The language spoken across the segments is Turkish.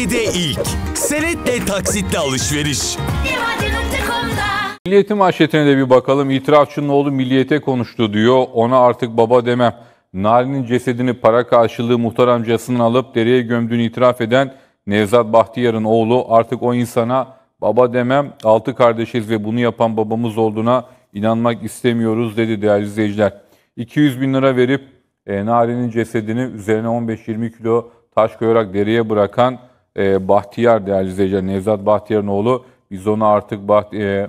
Türkiye'de ilk senetle taksitle alışveriş. Milliyetin manşetine de bir bakalım. İtirafçının oğlu milliyete konuştu diyor. Ona artık baba demem. Narin'in cesedini para karşılığı muhtar amcasının alıp dereye gömdüğünü itiraf eden Nevzat Bahtiyar'ın oğlu artık o insana baba demem altı kardeşiz ve bunu yapan babamız olduğuna inanmak istemiyoruz dedi değerli izleyiciler. 200 bin lira verip e, Narin'in cesedini üzerine 15-20 kilo taş koyarak deriye bırakan e, Bahtiyar değerli izleyiciler. Nevzat Bahtiyar'ın oğlu biz onu artık Baht, e,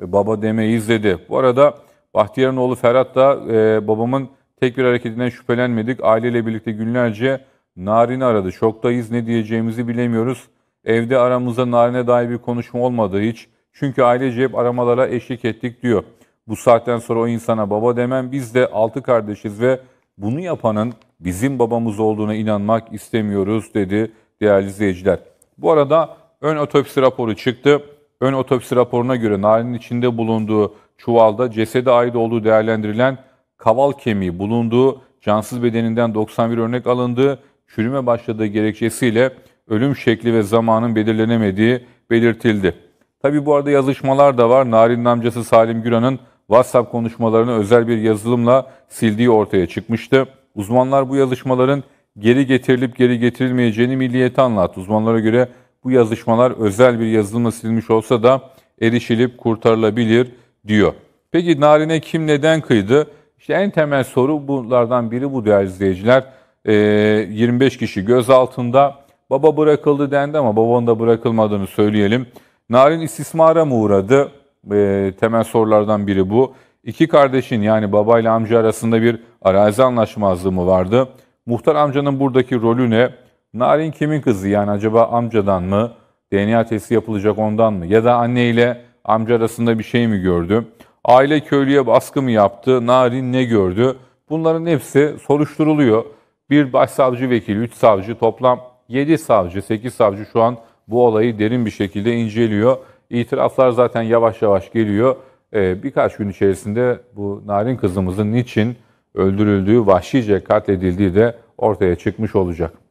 baba demeyiz dedi. Bu arada Bahtiyar'ın oğlu Ferhat da e, babamın tek bir hareketinden şüphelenmedik. Aileyle birlikte günlerce Narin'i aradı. Şoktayız ne diyeceğimizi bilemiyoruz. Evde aramızda Narin'e dair bir konuşma olmadı hiç. Çünkü ailece hep aramalara eşlik ettik diyor. Bu saatten sonra o insana baba demem biz de altı kardeşiz ve bunu yapanın bizim babamız olduğuna inanmak istemiyoruz dedi değerli izleyiciler. Bu arada ön otopsi raporu çıktı. Ön otopsi raporuna göre Narin'in içinde bulunduğu çuvalda cesede ait olduğu değerlendirilen kaval kemiği bulunduğu cansız bedeninden 91 örnek alındı. Çürüme başladığı gerekçesiyle ölüm şekli ve zamanın belirlenemediği belirtildi. Tabi bu arada yazışmalar da var. Narin'in amcası Salim Güran'ın WhatsApp konuşmalarını özel bir yazılımla sildiği ortaya çıkmıştı. Uzmanlar bu yazışmaların geri getirilip geri getirilmeyeceğini milliyete anlat. Uzmanlara göre bu yazışmalar özel bir yazılımla silinmiş olsa da erişilip kurtarılabilir diyor. Peki narine kim neden kıydı? İşte en temel soru bunlardan biri bu değerli izleyiciler. E, ee, 25 kişi gözaltında. Baba bırakıldı dendi ama babanın da bırakılmadığını söyleyelim. Narin istismara mı uğradı? E, temel sorulardan biri bu. İki kardeşin yani babayla amca arasında bir arazi anlaşmazlığı mı vardı? Muhtar amcanın buradaki rolü ne? Narin kimin kızı yani acaba amcadan mı? DNA testi yapılacak ondan mı? Ya da anne ile amca arasında bir şey mi gördü? Aile köylüye baskı mı yaptı? Narin ne gördü? Bunların hepsi soruşturuluyor. Bir başsavcı vekili, üç savcı, toplam yedi savcı, sekiz savcı şu an bu olayı derin bir şekilde inceliyor. İtiraflar zaten yavaş yavaş geliyor. Ee, birkaç gün içerisinde bu Narin kızımızın niçin öldürüldüğü, vahşice katledildiği de ortaya çıkmış olacak.